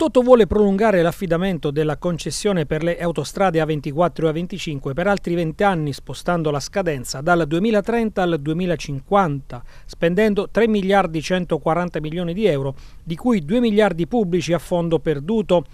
Toto vuole prolungare l'affidamento della concessione per le autostrade A24 e A25 per altri 20 anni spostando la scadenza dal 2030 al 2050, spendendo 3 miliardi 140 milioni di euro, di cui 2 miliardi pubblici a fondo perduto.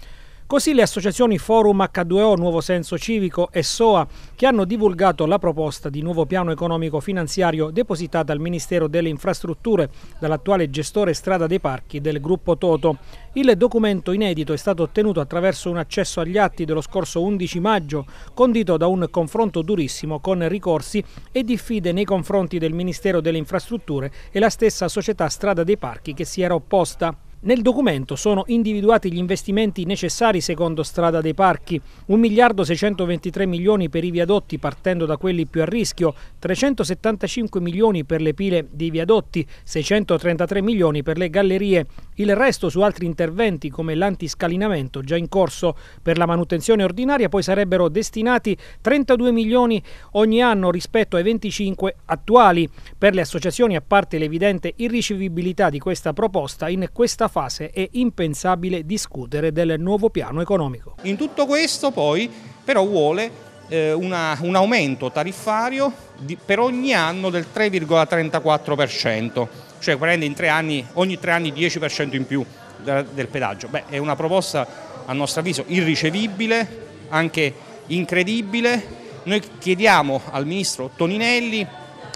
Così le associazioni Forum H2O, Nuovo Senso Civico e SOA, che hanno divulgato la proposta di nuovo piano economico finanziario depositata al Ministero delle Infrastrutture dall'attuale gestore strada dei parchi del gruppo Toto. Il documento inedito è stato ottenuto attraverso un accesso agli atti dello scorso 11 maggio, condito da un confronto durissimo con ricorsi e diffide nei confronti del Ministero delle Infrastrutture e la stessa società Strada dei Parchi che si era opposta. Nel documento sono individuati gli investimenti necessari secondo Strada dei Parchi, 1 miliardo 623 milioni per i viadotti partendo da quelli più a rischio, 375 milioni per le pile dei viadotti, 633 milioni per le gallerie, il resto su altri interventi come l'antiscalinamento già in corso per la manutenzione ordinaria poi sarebbero destinati 32 milioni ogni anno rispetto ai 25 attuali. Per le associazioni, a parte l'evidente irricevibilità di questa proposta, in questa fase è impensabile discutere del nuovo piano economico. In tutto questo poi però vuole eh, una, un aumento tariffario di, per ogni anno del 3,34% cioè prende tre anni, ogni tre anni 10% in più del pedaggio. Beh, è una proposta a nostro avviso irricevibile, anche incredibile. Noi chiediamo al ministro Toninelli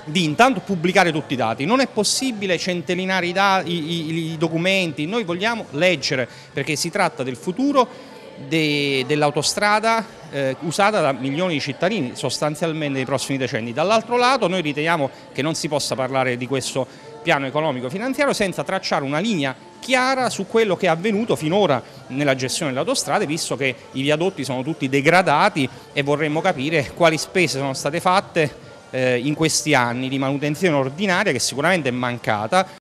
di intanto pubblicare tutti i dati, non è possibile centellinare i, dati, i, i documenti, noi vogliamo leggere perché si tratta del futuro de, dell'autostrada eh, usata da milioni di cittadini sostanzialmente nei prossimi decenni. Dall'altro lato noi riteniamo che non si possa parlare di questo piano economico-finanziario senza tracciare una linea chiara su quello che è avvenuto finora nella gestione delle autostrade, visto che i viadotti sono tutti degradati e vorremmo capire quali spese sono state fatte eh, in questi anni di manutenzione ordinaria che sicuramente è mancata